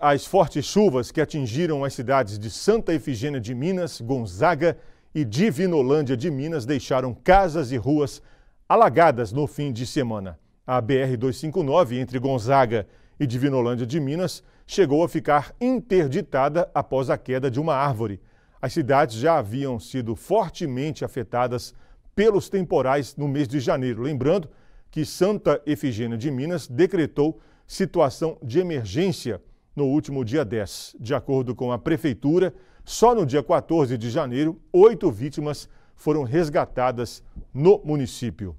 as fortes chuvas que atingiram as cidades de Santa Efigênia de Minas, Gonzaga e Divinolândia de Minas deixaram casas e ruas alagadas no fim de semana. A BR-259, entre Gonzaga e Divinolândia de Minas, chegou a ficar interditada após a queda de uma árvore. As cidades já haviam sido fortemente afetadas pelos temporais no mês de janeiro. Lembrando que Santa Efigênia de Minas decretou situação de emergência no último dia 10. De acordo com a Prefeitura, só no dia 14 de janeiro, oito vítimas foram resgatadas no município.